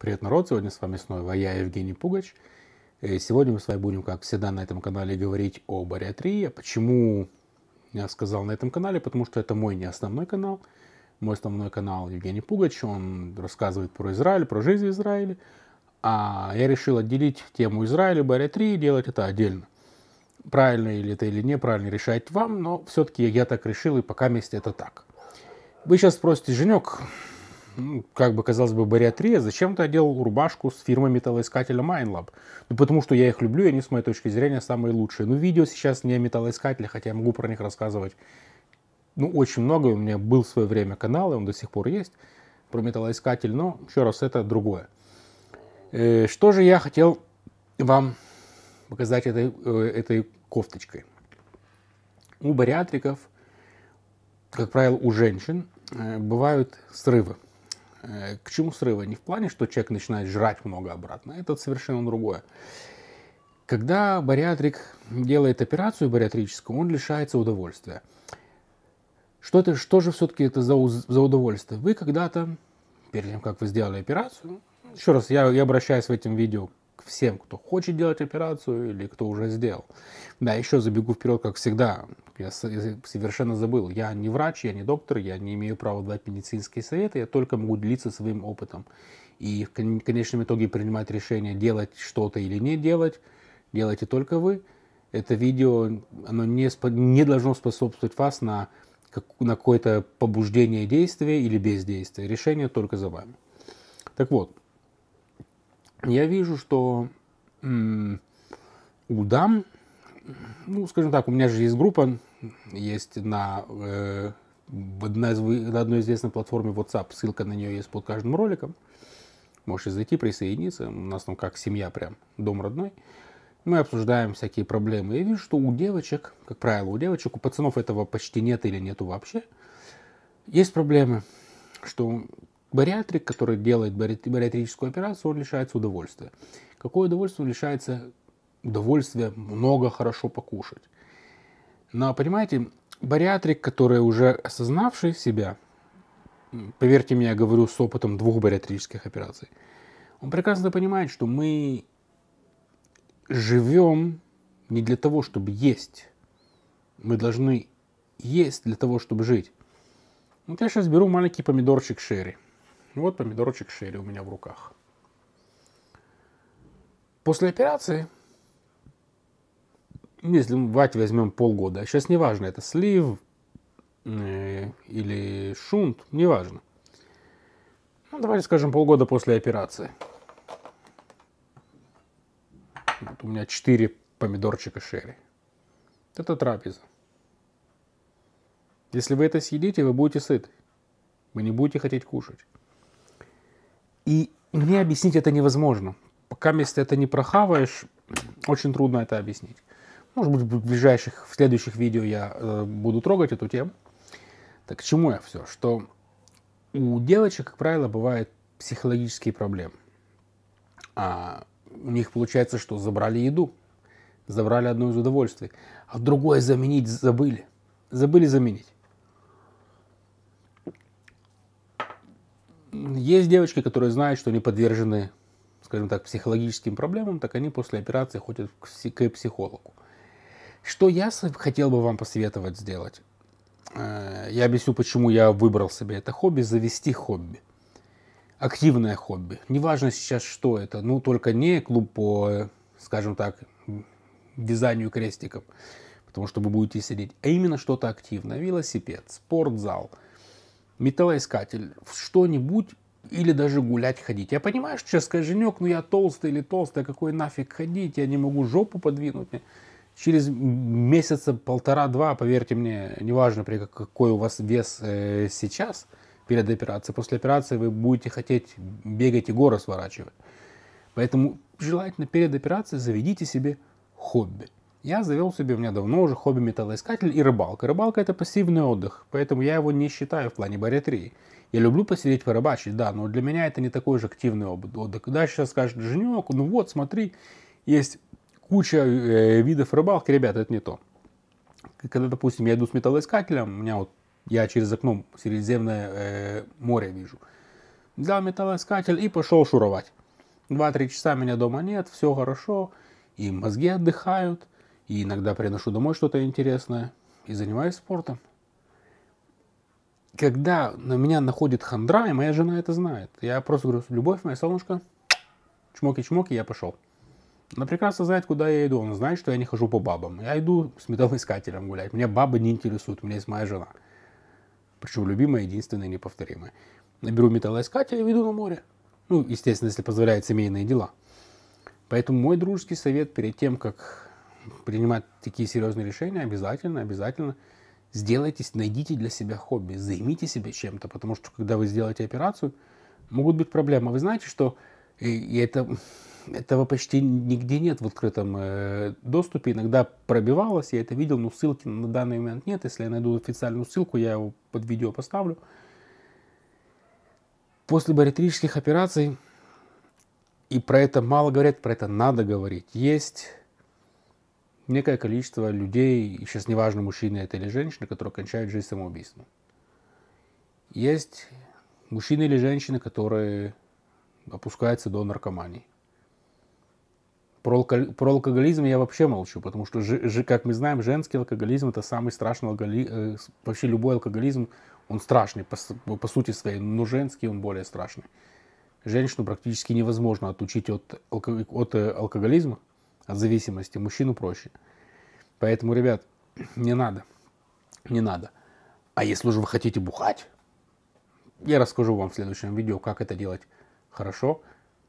Привет, народ! Сегодня с вами снова я, Евгений Пугач. И э, сегодня мы с вами будем, как всегда, на этом канале говорить о бариатрии. А почему я сказал на этом канале? Потому что это мой не основной канал. Мой основной канал Евгений Пугач. Он рассказывает про Израиль, про жизнь в Израиле. А я решил отделить тему Израиля и бариатрии делать это отдельно. Правильно или это или неправильно решать вам, но все-таки я так решил, и пока месте это так. Вы сейчас спросите, Женек, ну, как бы, казалось бы, бариатрия, зачем ты одел рубашку с фирмой металлоискателя MineLab? Ну, потому что я их люблю, и они, с моей точки зрения, самые лучшие. Ну, видео сейчас не о металлоискателях, хотя я могу про них рассказывать, ну, очень много. У меня был в свое время канал, и он до сих пор есть, про металлоискатель, но, еще раз, это другое. Э, что же я хотел вам показать этой, э, этой кофточкой? У бариатриков, как правило, у женщин э, бывают срывы. Э, к чему срывы? Не в плане, что человек начинает жрать много обратно, а это совершенно другое. Когда бариатрик делает операцию бариатрическую, он лишается удовольствия. Что, это, что же все-таки это за, за удовольствие? Вы когда-то, перед тем, как вы сделали операцию, еще раз, я, я обращаюсь в этом видео всем, кто хочет делать операцию или кто уже сделал. Да, еще забегу вперед, как всегда. Я совершенно забыл. Я не врач, я не доктор, я не имею права давать медицинские советы, я только могу делиться своим опытом. И в конечном итоге принимать решение, делать что-то или не делать, делайте только вы. Это видео, оно не, не должно способствовать вас на, как, на какое-то побуждение действия или бездействия. Решение только за вами. Так вот, я вижу, что у дам, ну, скажем так, у меня же есть группа, есть на, э, одна из, на одной известной платформе WhatsApp, ссылка на нее есть под каждым роликом. Можешь зайти, присоединиться, у нас там как семья прям, дом родной. Мы обсуждаем всякие проблемы. Я вижу, что у девочек, как правило, у девочек, у пацанов этого почти нет или нету вообще, есть проблемы, что Бариатрик, который делает бари- бариатрическую операцию, он лишается удовольствия. Какое удовольствие лишается удовольствия много хорошо покушать? Но, понимаете, бариатрик, который уже осознавший себя, поверьте мне, я говорю с опытом двух бариатрических операций, он прекрасно понимает, что мы живем не для того, чтобы есть. Мы должны есть для того, чтобы жить. Вот я сейчас беру маленький помидорчик шерри – ну, вот помидорчик шерри у меня в руках. После операции, ну, если вать возьмем полгода, сейчас не важно, это слив э, или шунт, неважно. Ну, давайте скажем полгода после операции. Вот у меня 4 помидорчика шерри. Это трапеза. Если вы это съедите, вы будете сыты. Вы не будете хотеть кушать. И мне объяснить это невозможно. Пока если это не прохаваешь, очень трудно это объяснить. Может быть, в ближайших, в следующих видео я э, буду трогать эту тему. Так к чему я все? Что у девочек, как правило, бывают психологические проблемы. А у них получается, что забрали еду, забрали одно из удовольствий, а другое заменить забыли. Забыли заменить. Есть девочки, которые знают, что они подвержены, скажем так, психологическим проблемам, так они после операции ходят к психологу. Что я хотел бы вам посоветовать сделать? Э, я объясню, почему я выбрал себе это хобби, завести хобби. Активное хобби. Неважно сейчас, что это. Ну, только не клуб по, скажем так, вязанию крестиков, потому что вы будете сидеть, а именно что-то активное. Велосипед, спортзал – металлоискатель, что-нибудь или даже гулять ходить. Я понимаю, что сейчас скажешь, Женек, ну я толстый или толстая, какой нафиг ходить, я не могу жопу подвинуть. Через месяца полтора-два, поверьте мне, неважно, при какой у вас вес э, сейчас перед операцией, после операции вы будете хотеть бегать и горы сворачивать. Поэтому желательно перед операцией заведите себе хобби – я завел себе, у меня давно уже хобби металлоискатель и рыбалка. Рыбалка это пассивный отдых, поэтому я его не считаю в плане бариатрии. Я люблю посидеть порыбачить, да, но для меня это не такой же активный отдых. Да, сейчас скажет женек, ну вот, смотри, есть куча э, видов рыбалки, ребята, это не то. Когда, допустим, я иду с металлоискателем, у меня вот, я через окно Средиземное э, море вижу. Взял металлоискатель и пошел шуровать. Два-три часа меня дома нет, все хорошо, и мозги отдыхают – и иногда приношу домой что-то интересное и занимаюсь спортом. Когда на меня находит хандра, и моя жена это знает, я просто говорю, любовь моя, солнышко, чмоки-чмоки, я пошел. Она прекрасно знает, куда я иду. Она знает, что я не хожу по бабам. Я иду с металлоискателем гулять. Меня бабы не интересуют, у меня есть моя жена. Причем любимая, единственная, неповторимая. Наберу металлоискатель и веду на море. Ну, естественно, если позволяют семейные дела. Поэтому мой дружеский совет перед тем, как принимать такие серьезные решения, обязательно, обязательно сделайтесь, найдите для себя хобби, займите себя чем-то, потому что когда вы сделаете операцию, могут быть проблемы. А вы знаете, что э, и это, этого почти нигде нет в открытом э, доступе. Иногда пробивалось, я это видел, но ссылки на данный момент нет. Если я найду официальную ссылку, я его под видео поставлю. После бариатрических операций, и про это мало говорят, про это надо говорить, есть некое количество людей, сейчас неважно, мужчины это или женщины, которые кончают жизнь самоубийством. Есть мужчины или женщины, которые опускаются до наркомании. Про, алкоголизм я вообще молчу, потому что, ж... как мы знаем, женский алкоголизм это самый страшный алкоголизм. Э, вообще любой алкоголизм, он страшный по, по сути своей, но женский он более страшный. Женщину практически невозможно отучить от, от э, алкоголизма, от зависимости. Мужчину проще. Поэтому, ребят, не надо. Не надо. А если уже вы хотите бухать, я расскажу вам в следующем видео, как это делать хорошо,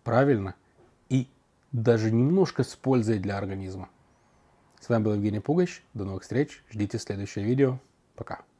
правильно и даже немножко с пользой для организма. С вами был Евгений Пугач. До новых встреч. Ждите следующее видео. Пока.